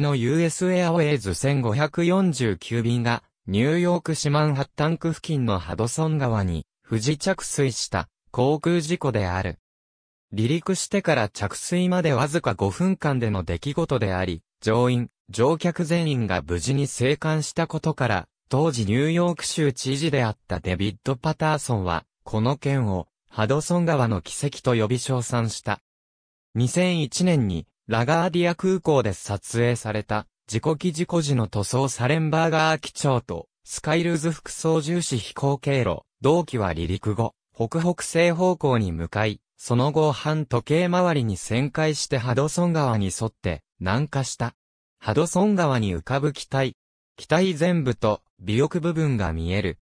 の US i r w a イズ1549便が、ニューヨーク市マンハッタン区付近のハドソン川に、不時着水した航空事故である。離陸してから着水までわずか5分間での出来事であり、乗員、乗客全員が無事に生還したことから、当時ニューヨーク州知事であったデビッド・パターソンは、この件を、ハドソン川の奇跡と呼び称賛した。2001年に、ラガーディア空港で撮影された、自己記事故時の塗装サレンバーガー機長と、スカイルズ副操縦士飛行経路、同機は離陸後、北北西方向に向かい、その後半時計回りに旋回してハドソン川に沿って南下した。ハドソン川に浮かぶ機体。機体全部と尾翼部分が見える。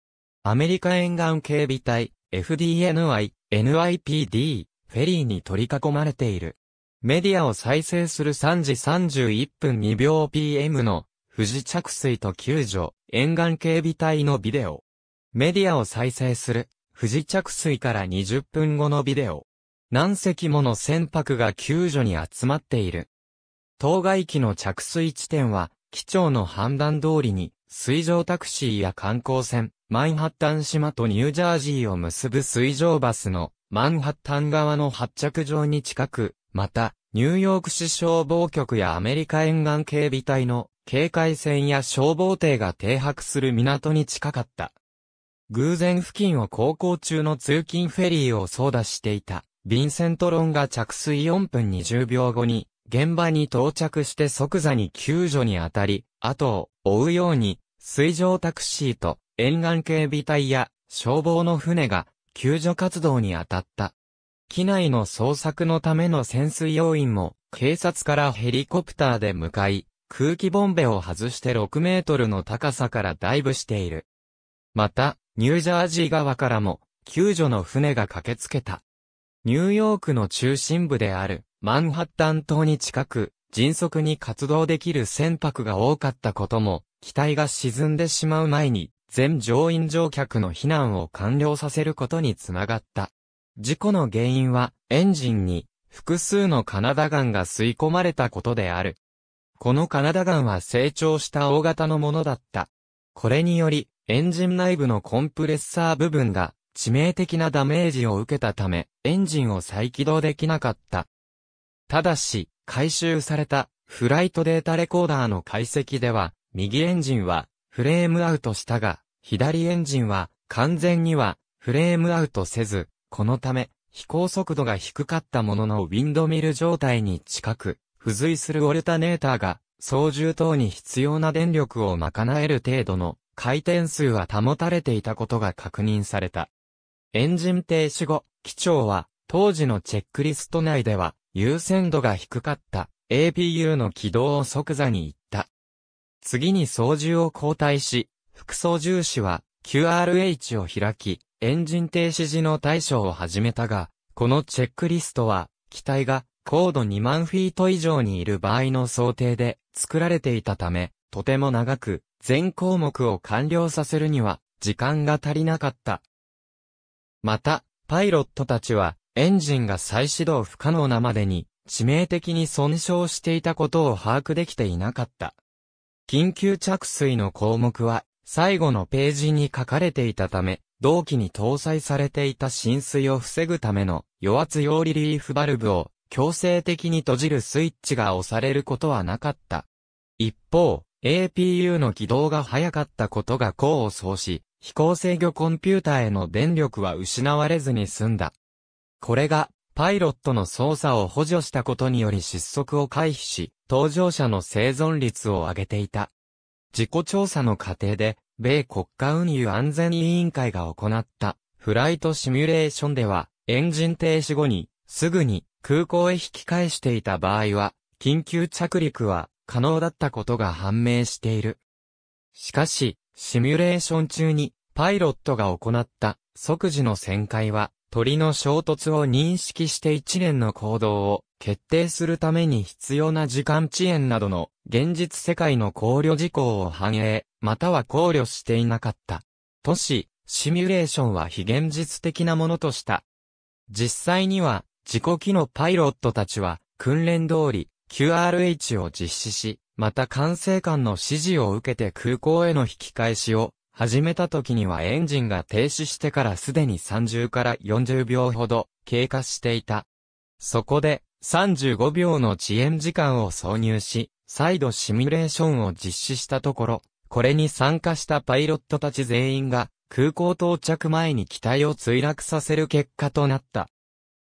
アメリカ沿岸警備隊 FDNY、NIPD、フェリーに取り囲まれている。メディアを再生する3時31分2秒 PM の、富士着水と救助、沿岸警備隊のビデオ。メディアを再生する、富士着水から20分後のビデオ。何隻もの船舶が救助に集まっている。当該機の着水地点は、機長の判断通りに、水上タクシーや観光船、マンハッタン島とニュージャージーを結ぶ水上バスの、マンハッタン側の発着場に近く、また、ニューヨーク市消防局やアメリカ沿岸警備隊の警戒船や消防艇が停泊する港に近かった。偶然付近を航行中の通勤フェリーを操舵していた、ヴィンセント・ロンが着水4分20秒後に、現場に到着して即座に救助に当たり、後を追うように、水上タクシーと沿岸警備隊や消防の船が救助活動に当たった。機内の捜索のための潜水要員も、警察からヘリコプターで向かい、空気ボンベを外して6メートルの高さからダイブしている。また、ニュージャージー側からも、救助の船が駆けつけた。ニューヨークの中心部である、マンハッタン島に近く、迅速に活動できる船舶が多かったことも、機体が沈んでしまう前に、全乗員乗客の避難を完了させることにつながった。事故の原因は、エンジンに複数のカナダガンが吸い込まれたことである。このカナダガンは成長した大型のものだった。これにより、エンジン内部のコンプレッサー部分が致命的なダメージを受けたため、エンジンを再起動できなかった。ただし、回収されたフライトデータレコーダーの解析では、右エンジンはフレームアウトしたが、左エンジンは完全にはフレームアウトせず、このため、飛行速度が低かったもののウィンドミル状態に近く、付随するオルタネーターが、操縦等に必要な電力を賄える程度の回転数は保たれていたことが確認された。エンジン停止後、機長は、当時のチェックリスト内では、優先度が低かった APU の起動を即座に言った。次に操縦を交代し、副操縦士は QRH を開き、エンジン停止時の対処を始めたが、このチェックリストは、機体が高度2万フィート以上にいる場合の想定で作られていたため、とても長く、全項目を完了させるには、時間が足りなかった。また、パイロットたちは、エンジンが再始動不可能なまでに、致命的に損傷していたことを把握できていなかった。緊急着水の項目は、最後のページに書かれていたため、同期に搭載されていた浸水を防ぐための与圧用リリーフバルブを強制的に閉じるスイッチが押されることはなかった。一方、APU の起動が早かったことが功を奏し、飛行制御コンピュータへの電力は失われずに済んだ。これが、パイロットの操作を補助したことにより失速を回避し、搭乗者の生存率を上げていた。事故調査の過程で、米国家運輸安全委員会が行ったフライトシミュレーションでは、エンジン停止後に、すぐに空港へ引き返していた場合は、緊急着陸は可能だったことが判明している。しかし、シミュレーション中に、パイロットが行った即時の旋回は、鳥の衝突を認識して一連の行動を決定するために必要な時間遅延などの現実世界の考慮事項を反映、または考慮していなかった。都市、シミュレーションは非現実的なものとした。実際には、自己機のパイロットたちは、訓練通り、QRH を実施し、また管制官の指示を受けて空港への引き返しを始めた時にはエンジンが停止してからすでに30から40秒ほど経過していた。そこで35秒の遅延時間を挿入し、再度シミュレーションを実施したところ、これに参加したパイロットたち全員が空港到着前に機体を墜落させる結果となった。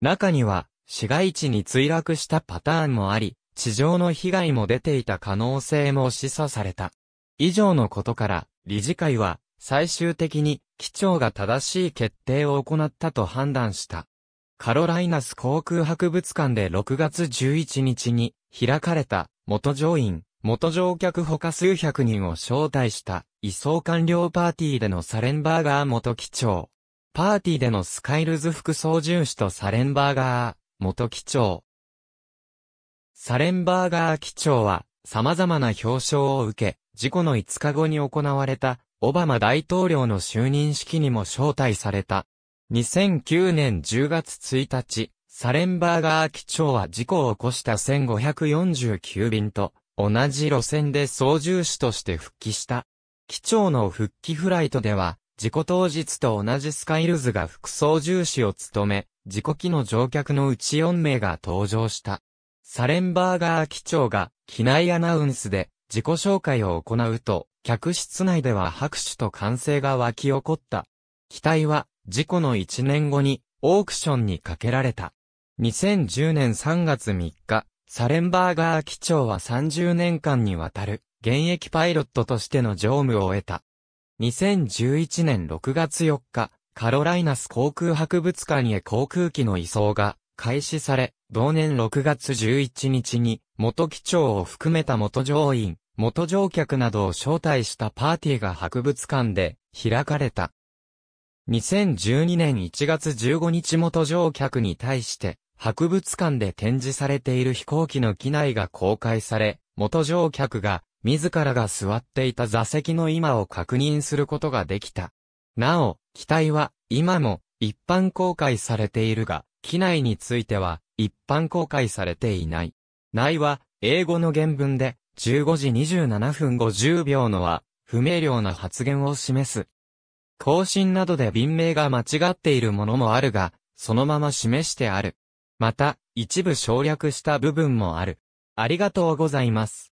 中には市街地に墜落したパターンもあり、地上の被害も出ていた可能性も示唆された。以上のことから、理事会は最終的に機長が正しい決定を行ったと判断した。カロライナス航空博物館で6月11日に開かれた元乗員、元乗客ほか数百人を招待した移送完了パーティーでのサレンバーガー元機長。パーティーでのスカイルズ副操縦士とサレンバーガー元機長。サレンバーガー機長は様々な表彰を受け、事故の5日後に行われたオバマ大統領の就任式にも招待された。2009年10月1日、サレンバーガー機長は事故を起こした1549便と同じ路線で操縦士として復帰した。機長の復帰フライトでは、事故当日と同じスカイルズが副操縦士を務め、事故機の乗客のうち4名が登場した。サレンバーガー機長が機内アナウンスで自己紹介を行うと、客室内では拍手と歓声が沸き起こった。機体は事故の1年後にオークションにかけられた。2010年3月3日、サレンバーガー機長は30年間にわたる現役パイロットとしての乗務を得た。2011年6月4日、カロライナス航空博物館へ航空機の移送が開始され、同年6月11日に元機長を含めた元乗員、元乗客などを招待したパーティーが博物館で開かれた。2012年1月15日元乗客に対して、博物館で展示されている飛行機の機内が公開され、元乗客が、自らが座っていた座席の今を確認することができた。なお、機体は、今も、一般公開されているが、機内については、一般公開されていない。内は、英語の原文で、15時27分50秒のは、不明瞭な発言を示す更新などで便名が間違っているものもあるが、そのまま示してある。また、一部省略した部分もある。ありがとうございます。